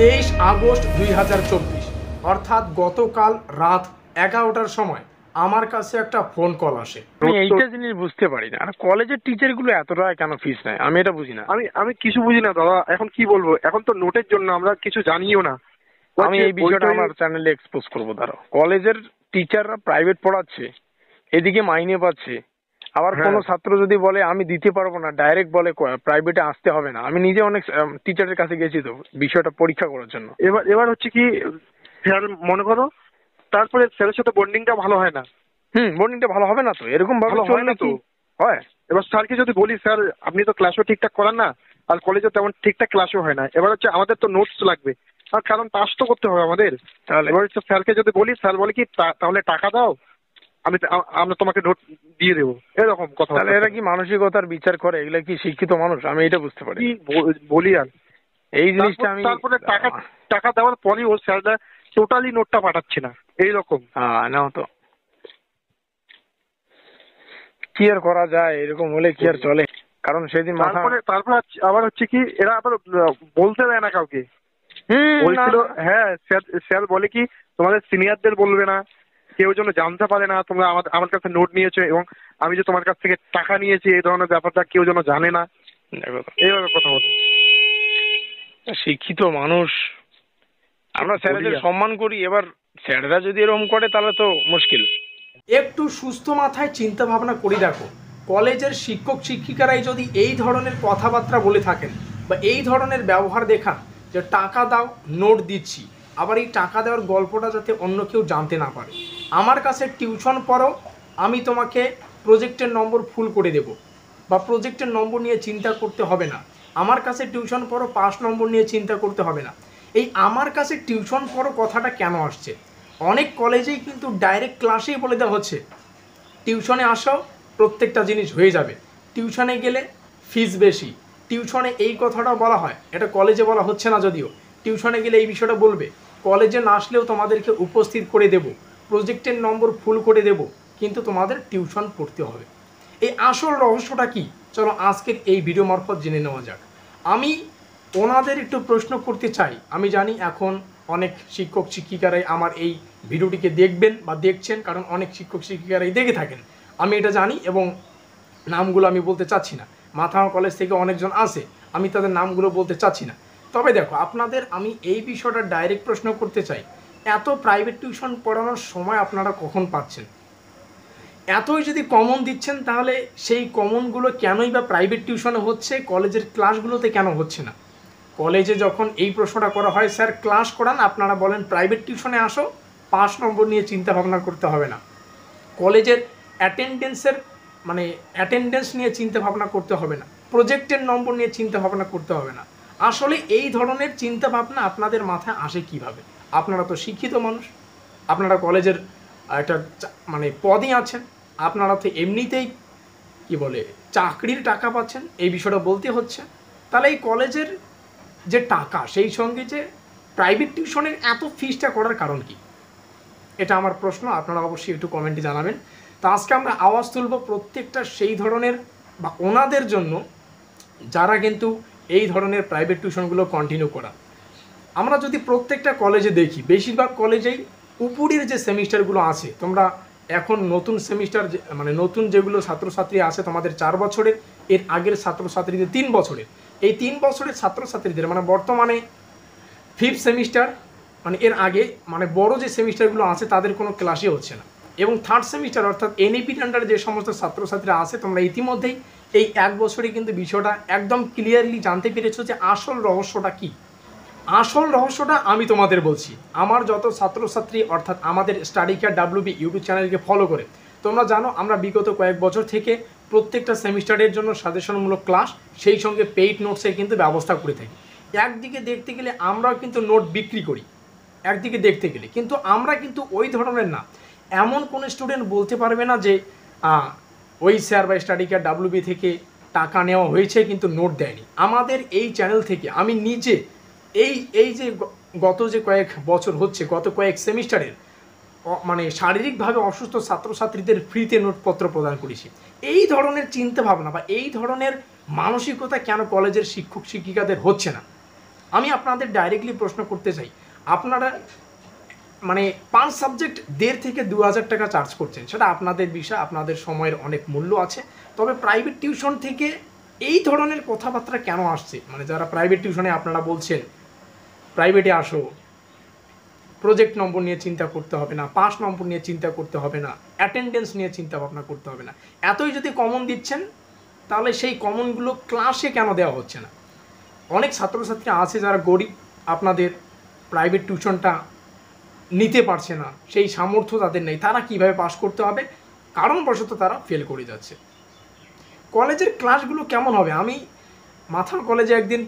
তেইশ আগস্ট দুই অর্থাৎ গতকাল রাত এগারোটার সময় আমার কাছে একটা ফোন কল আসে আমি এইটা জিনিস বুঝতে পারি না আর কলেজের টিচার গুলো এত কেন ফিস নেয় আমি এটা বুঝি না আমি আমি কিছু বুঝি না দাদা এখন কি বলবো এখন তো নোটের জন্য আমরা কিছু জানিও না আমি এই বিষয়টা আমার চ্যানেলে এক্সপোজ করবো দাঁড়াও কলেজের টিচাররা প্রাইভেট পড়াচ্ছে এদিকে মাইনে পাচ্ছে আবার হ্যাঁ। কোনো ছাত্র যদি বলে আমি দিতে পারবো না ডাইরেক্ট বলে প্রাইভেটে আসতে হবে না আমি নিজে অনেক টিচারের কাছে গেছি তো বিষয়টা পরীক্ষা করার জন্য এবার এবার হচ্ছে কি স্যার মনে করো তারপরে স্যারের সাথে বন্ডিংটা ভালো হয় না হুম বন্ডিংটা ভালো হবে না তো এরকম ভাবে হয় না তো হয় এবার স্যারকে যদি বলি স্যার আপনি তো ক্লাসও ঠিকঠাক করান না আর কলেজে তেমন ঠিকঠাক ক্লাসও হয় না এবার হচ্ছে আমাদের তো নোটস লাগবে আর কারণ পাস তো করতে হবে আমাদের এবার হচ্ছে স্যারকে যদি বলি স্যার বলে কি তাহলে টাকা দাও আমি আমরা তোমাকে দিয়ে দেবো এরকম কথা তাহলে এরা কি মানসিকতার বিচার করে এগুলা কি শিক্ষিত মানুষ আমি এটা বুঝতে পারি বলি আর এই জিনিসটা আমি তারপরে টাকা টাকা দেওয়ার পরই ও স্যারটা টোটালি নোটটা পাঠাচ্ছে না এই রকম হ্যাঁ না তো কি আর করা যায় এরকম হলে কি আর চলে কারণ সেদিন তারপরে তারপর আবার হচ্ছে কি এরা আবার বলতে দেয় না কাউকে বলছিল হ্যাঁ স্যার বলে কি তোমাদের সিনিয়রদের বলবে না কেউ যেন জানতে পারে না তোমরা আমার আমার কাছে নোট নিয়েছো এবং আমি যে তোমার কাছ থেকে টাকা নিয়েছি এই ধরনের ব্যাপারটা কেউ যেন জানে না এইভাবে কথা বলছি শিক্ষিত মানুষ আমরা স্যারেদের সম্মান করি এবার স্যাররা যদি এরকম করে তাহলে তো মুশকিল একটু সুস্থ মাথায় চিন্তা ভাবনা করি দেখো কলেজের শিক্ষক শিক্ষিকারাই যদি এই ধরনের কথাবার্তা বলে থাকেন বা এই ধরনের ব্যবহার দেখান যে টাকা দাও নোট দিচ্ছি আবার এই টাকা দেওয়ার গল্পটা যাতে অন্য কেউ জানতে না পারে আমার কাছে টিউশন পড়ো আমি তোমাকে প্রজেক্টের নম্বর ফুল করে দেব বা প্রজেক্টের নম্বর নিয়ে চিন্তা করতে হবে না আমার কাছে টিউশন পড়ো পাস নম্বর নিয়ে চিন্তা করতে হবে না এই আমার কাছে টিউশন পড়ো কথাটা কেন আসছে অনেক কলেজেই কিন্তু ডাইরেক্ট ক্লাসেই বলে দেওয়া হচ্ছে টিউশনে আসো প্রত্যেকটা জিনিস হয়ে যাবে টিউশনে গেলে ফিস বেশি টিউশনে এই কথাটাও বলা হয় এটা কলেজে বলা হচ্ছে না যদিও টিউশনে গেলে এই বিষয়টা বলবে কলেজে না আসলেও তোমাদেরকে উপস্থিত করে দেব প্রজেক্টের নম্বর ফুল করে দেব কিন্তু তোমাদের টিউশন পড়তে হবে এই আসল রহস্যটা কি চলো আজকের এই ভিডিও মারফত জেনে নেওয়া যাক আমি ওনাদের একটু প্রশ্ন করতে চাই আমি জানি এখন অনেক শিক্ষক শিক্ষিকারাই আমার এই ভিডিওটিকে দেখবেন বা দেখছেন কারণ অনেক শিক্ষক শিক্ষিকারাই দেখে থাকেন আমি এটা জানি এবং নামগুলো আমি বলতে চাচ্ছি না মাথামা কলেজ থেকে অনেকজন আসে আমি তাদের নামগুলো বলতে চাচ্ছি না তবে দেখো আপনাদের আমি এই বিষয়টা ডাইরেক্ট প্রশ্ন করতে চাই এত প্রাইভেট টিউশন পড়ানোর সময় আপনারা কখন পাচ্ছেন এতই যদি কমন দিচ্ছেন তাহলে সেই কমনগুলো কেনই বা প্রাইভেট টিউশনে হচ্ছে কলেজের ক্লাসগুলোতে কেন হচ্ছে না কলেজে যখন এই প্রশ্নটা করা হয় স্যার ক্লাস করান আপনারা বলেন প্রাইভেট টিউশনে আসো পাঁচ নম্বর নিয়ে চিন্তা ভাবনা করতে হবে না কলেজের অ্যাটেন্ডেন্সের মানে অ্যাটেন্ডেন্স নিয়ে চিন্তা ভাবনা করতে হবে না প্রজেক্টের নম্বর নিয়ে চিন্তা ভাবনা করতে হবে না আসলে এই ধরনের চিন্তা ভাবনা আপনাদের মাথায় আসে কিভাবে আপনারা তো শিক্ষিত মানুষ আপনারা কলেজের একটা মানে পদই আছেন আপনারা তো এমনিতেই কি বলে চাকরির টাকা পাচ্ছেন এই বিষয়টা বলতে হচ্ছে তাহলে এই কলেজের যে টাকা সেই সঙ্গে যে প্রাইভেট টিউশনের এত ফিসটা করার কারণ কি এটা আমার প্রশ্ন আপনারা অবশ্যই একটু কমেন্টে জানাবেন তো আজকে আমরা আওয়াজ তুলব প্রত্যেকটা সেই ধরনের বা ওনাদের জন্য যারা কিন্তু এই ধরনের প্রাইভেট টিউশনগুলো কন্টিনিউ করা আমরা যদি প্রত্যেকটা কলেজে দেখি বেশিরভাগ কলেজেই উপরের যে সেমিস্টারগুলো আছে তোমরা এখন নতুন সেমিস্টার মানে নতুন যেগুলো ছাত্রছাত্রী আছে তোমাদের চার বছরের এর আগের ছাত্রছাত্রীদের তিন বছরের এই তিন বছরের ছাত্রছাত্রীদের মানে বর্তমানে ফিফথ সেমিস্টার মানে এর আগে মানে বড় যে সেমিস্টারগুলো আছে তাদের কোনো ক্লাসই হচ্ছে না এবং থার্ড সেমিস্টার অর্থাৎ এনএপি আন্ডারে যে সমস্ত ছাত্রছাত্রীরা আছে তোমরা ইতিমধ্যেই এই এক বছরে কিন্তু বিষয়টা একদম ক্লিয়ারলি জানতে পেরেছো যে আসল রহস্যটা কি আসল রহস্যটা আমি তোমাদের বলছি আমার যত ছাত্রছাত্রী অর্থাৎ আমাদের স্টাডি কেয়ার ডাব্লিউবি ইউটিউব চ্যানেলকে ফলো করে তোমরা জানো আমরা বিগত কয়েক বছর থেকে প্রত্যেকটা সেমিস্টারের জন্য সাজেশনমূলক ক্লাস সেই সঙ্গে পেইড নোটসের কিন্তু ব্যবস্থা করে থাকি একদিকে দেখতে গেলে আমরাও কিন্তু নোট বিক্রি করি একদিকে দেখতে গেলে কিন্তু আমরা কিন্তু ওই ধরনের না এমন কোন স্টুডেন্ট বলতে পারবে না যে ওই স্যার বা স্টাডিকার ডাব্লিউবি থেকে টাকা নেওয়া হয়েছে কিন্তু নোট দেয়নি আমাদের এই চ্যানেল থেকে আমি নিজে এই এই যে গত যে কয়েক বছর হচ্ছে গত কয়েক সেমিস্টারের মানে শারীরিকভাবে অসুস্থ ছাত্রছাত্রীদের ফ্রিতে নোটপত্র প্রদান করেছি এই ধরনের চিন্তা ভাবনা বা এই ধরনের মানসিকতা কেন কলেজের শিক্ষক শিক্ষিকাদের হচ্ছে না আমি আপনাদের ডাইরেক্টলি প্রশ্ন করতে চাই আপনারা মানে পার সাবজেক্ট দেড় থেকে দু হাজার টাকা চার্জ করছেন সেটা আপনাদের বিষয় আপনাদের সময়ের অনেক মূল্য আছে তবে প্রাইভেট টিউশন থেকে এই ধরনের কথাবার্তা কেন আসছে মানে যারা প্রাইভেট টিউশনে আপনারা বলছেন প্রাইভেটে আসো প্রজেক্ট নম্বর নিয়ে চিন্তা করতে হবে না পাস নম্বর নিয়ে চিন্তা করতে হবে না অ্যাটেন্ডেন্স নিয়ে চিন্তা ভাবনা করতে হবে না এতই যদি কমন দিচ্ছেন তাহলে সেই কমনগুলো ক্লাসে কেন দেওয়া হচ্ছে না অনেক ছাত্রছাত্রী আছে যারা গরিব আপনাদের প্রাইভেট টিউশনটা নিতে পারছে না সেই সামর্থ্য তাদের নেই তারা কিভাবে পাশ করতে হবে কারণবশত তারা ফেল করে যাচ্ছে কলেজের ক্লাসগুলো কেমন হবে আমি মাথার কলেজে একদিন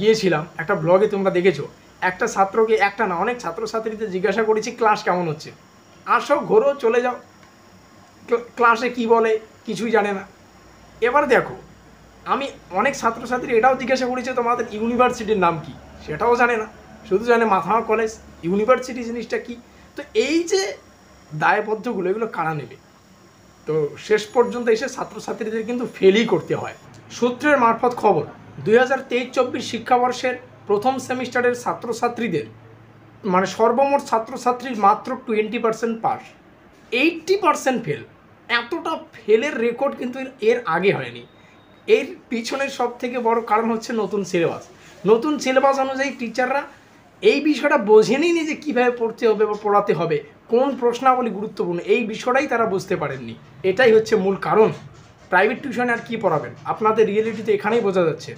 গিয়েছিলাম একটা ব্লগে তোমরা দেখেছো একটা ছাত্রকে একটা না অনেক ছাত্রছাত্রীদের জিজ্ঞাসা করেছি ক্লাস কেমন হচ্ছে আসো ঘোরো চলে যাও ক্লাসে কি বলে কিছুই জানে না এবার দেখো আমি অনেক ছাত্রছাত্রী এটাও জিজ্ঞাসা করেছি তোমাদের ইউনিভার্সিটির নাম কি সেটাও জানে না শুধু জানে মাথামার কলেজ ইউনিভার্সিটি জিনিসটা কি তো এই যে দায়বদ্ধগুলো এগুলো কারা নেবে তো শেষ পর্যন্ত এসে ছাত্রছাত্রীদের কিন্তু ফেলই করতে হয় সূত্রের মারফত খবর দুই হাজার তেইশ চব্বিশ শিক্ষাবর্ষের প্রথম সেমিস্টারের ছাত্রছাত্রীদের মানে সর্বমোট ছাত্রছাত্রীর মাত্র twenty percent pass eighty percent fail এতটা ফেলের রেকর্ড কিন্তু এর আগে হয়নি এর পিছনের সব থেকে বড় কারণ হচ্ছে নতুন সিলেবাস নতুন সিলেবাস অনুযায়ী টিচাররা এই বিষয়টা নি যে কীভাবে পড়তে হবে বা পড়াতে হবে কোন প্রশ্নাবলী গুরুত্বপূর্ণ এই বিষয়টাই তারা বুঝতে পারেননি এটাই হচ্ছে মূল কারণ প্রাইভেট টিউশনে আর কি পড়াবেন আপনাদের রিয়েলিটিতে এখানেই বোঝা যাচ্ছে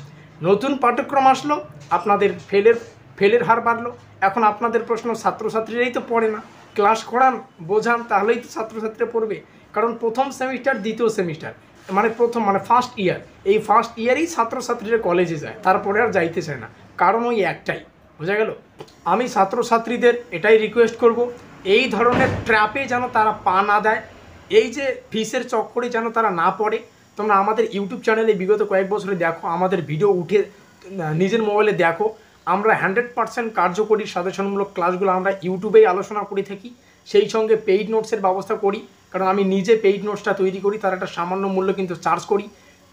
নতুন পাঠ্যক্রম আসলো আপনাদের ফেলের ফেলের হার বাড়লো এখন আপনাদের প্রশ্ন ছাত্রছাত্রীরাই তো পড়ে না ক্লাস করান বোঝান তাহলেই তো ছাত্রছাত্রীরা পড়বে কারণ প্রথম সেমিস্টার দ্বিতীয় সেমিস্টার মানে প্রথম মানে ফার্স্ট ইয়ার এই ফার্স্ট ইয়ারেই ছাত্রছাত্রীরা কলেজে যায় তারপরে আর যাইতে চায় না কারণ ওই একটাই বোঝা গেল আমি ছাত্রছাত্রীদের এটাই রিকোয়েস্ট করব এই ধরনের ট্র্যাপে যেন তারা পা না দেয় এই যে ফিসের চক্করে যেন তারা না পড়ে তোমরা আমাদের ইউটিউব চ্যানেলে বিগত কয়েক বছরে দেখো আমাদের ভিডিও উঠে নিজের মোবাইলে দেখো আমরা হান্ড্রেড পার্সেন্ট কার্যকরী সাজেশনমূলক ক্লাসগুলো আমরা ইউটিউবেই আলোচনা করে থাকি সেই সঙ্গে পেইড নোটসের ব্যবস্থা করি কারণ আমি নিজে পেইড নোটসটা তৈরি করি তার একটা সামান্য মূল্য কিন্তু চার্জ করি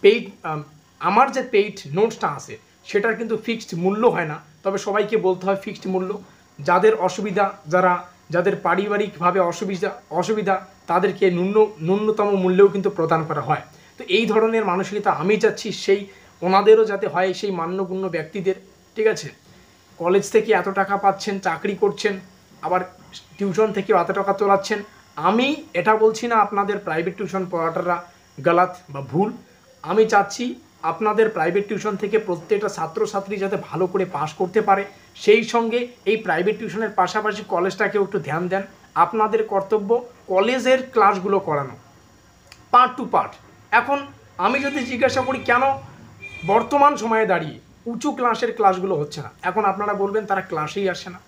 পেইড আমার যে পেইড নোটসটা আছে সেটার কিন্তু ফিক্সড মূল্য হয় না তবে সবাইকে বলতে হয় ফিক্সড মূল্য যাদের অসুবিধা যারা যাদের পারিবারিকভাবে অসুবিধা অসুবিধা তাদেরকে ন্যূন ন্যূনতম মূল্যেও কিন্তু প্রদান করা হয় তো এই ধরনের মানসিকতা আমি চাচ্ছি সেই ওনাদেরও যাতে হয় সেই মান্যগুণ্য ব্যক্তিদের ঠিক আছে কলেজ থেকে এত টাকা পাচ্ছেন চাকরি করছেন আবার টিউশন থেকে এত টাকা তোলাচ্ছেন আমি এটা বলছি না আপনাদের প্রাইভেট টিউশন পড়াটারা গালাত বা ভুল আমি চাচ্ছি আপনাদের প্রাইভেট টিউশন থেকে প্রত্যেকটা ছাত্রছাত্রী যাতে ভালো করে পাশ করতে পারে সেই সঙ্গে এই প্রাইভেট টিউশনের পাশাপাশি কলেজটাকেও একটু ধ্যান দেন আপনাদের কর্তব্য কলেজের ক্লাসগুলো করানো পার্ট টু পার্ট এখন আমি যদি জিজ্ঞাসা করি কেন বর্তমান সময়ে দাঁড়িয়ে উঁচু ক্লাসের ক্লাসগুলো হচ্ছে না এখন আপনারা বলবেন তারা ক্লাসেই আসে না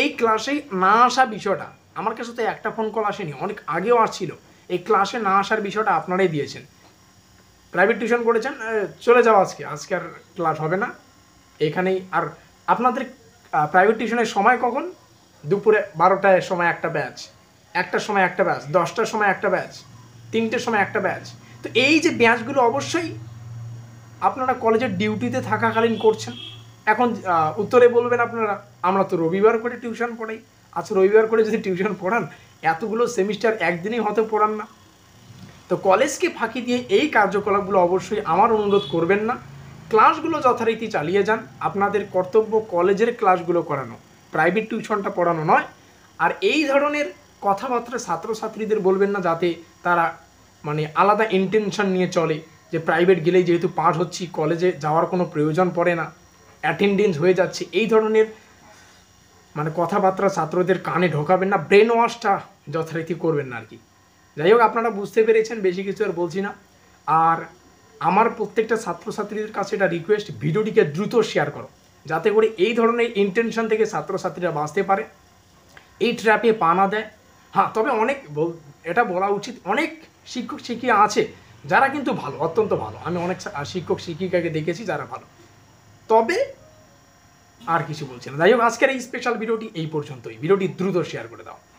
এই ক্লাসেই না আসা বিষয়টা আমার কাছে তো একটা ফোন কল আসেনি অনেক আগেও আসছিল এই ক্লাসে না আসার বিষয়টা আপনারাই দিয়েছেন প্রাইভেট টিউশন করেছেন চলে যাও আজকে আজকে আর ক্লাস হবে না এখানেই আর আপনাদের প্রাইভেট টিউশনের সময় কখন দুপুরে বারোটায় সময় একটা ব্যাচ একটার সময় একটা ব্যাচ দশটার সময় একটা ব্যাচ তিনটের সময় একটা ব্যাচ তো এই যে ব্যাচগুলো অবশ্যই আপনারা কলেজের ডিউটিতে থাকাকালীন করছেন এখন উত্তরে বলবেন আপনারা আমরা তো রবিবার করে টিউশন পড়াই আচ্ছা রবিবার করে যদি টিউশন পড়ান এতগুলো সেমিস্টার একদিনেই হয়তো পড়ান না তো কলেজকে ফাঁকি দিয়ে এই কার্যকলাপগুলো অবশ্যই আমার অনুরোধ করবেন না ক্লাসগুলো যথারীতি চালিয়ে যান আপনাদের কর্তব্য কলেজের ক্লাসগুলো করানো প্রাইভেট টিউশনটা পড়ানো নয় আর এই ধরনের কথাবার্তা ছাত্রছাত্রীদের বলবেন না যাতে তারা মানে আলাদা ইন্টেনশন নিয়ে চলে যে প্রাইভেট গেলেই যেহেতু পাস হচ্ছি কলেজে যাওয়ার কোনো প্রয়োজন পড়ে না অ্যাটেন্ডেন্স হয়ে যাচ্ছে এই ধরনের মানে কথাবার্তা ছাত্রদের কানে ঢোকাবেন না ব্রেন ওয়াশটা যথারীতি করবেন না আর কি যাই হোক আপনারা বুঝতে পেরেছেন বেশি কিছু আর বলছি না আর আমার প্রত্যেকটা ছাত্রছাত্রীদের কাছে এটা রিকোয়েস্ট ভিডিওটিকে দ্রুত শেয়ার করো যাতে করে এই ধরনের ইন্টেনশন থেকে ছাত্রছাত্রীরা বাঁচতে পারে এই ট্র্যাপে পা না দেয় হ্যাঁ তবে অনেক এটা বলা উচিত অনেক শিক্ষক শিক্ষিকা আছে যারা কিন্তু ভালো অত্যন্ত ভালো আমি অনেক শিক্ষক শিক্ষিকাকে দেখেছি যারা ভালো তবে আর কিছু বলছি না যাই হোক আজকের এই স্পেশাল ভিডিওটি এই পর্যন্তই ভিডিওটি দ্রুত শেয়ার করে দাও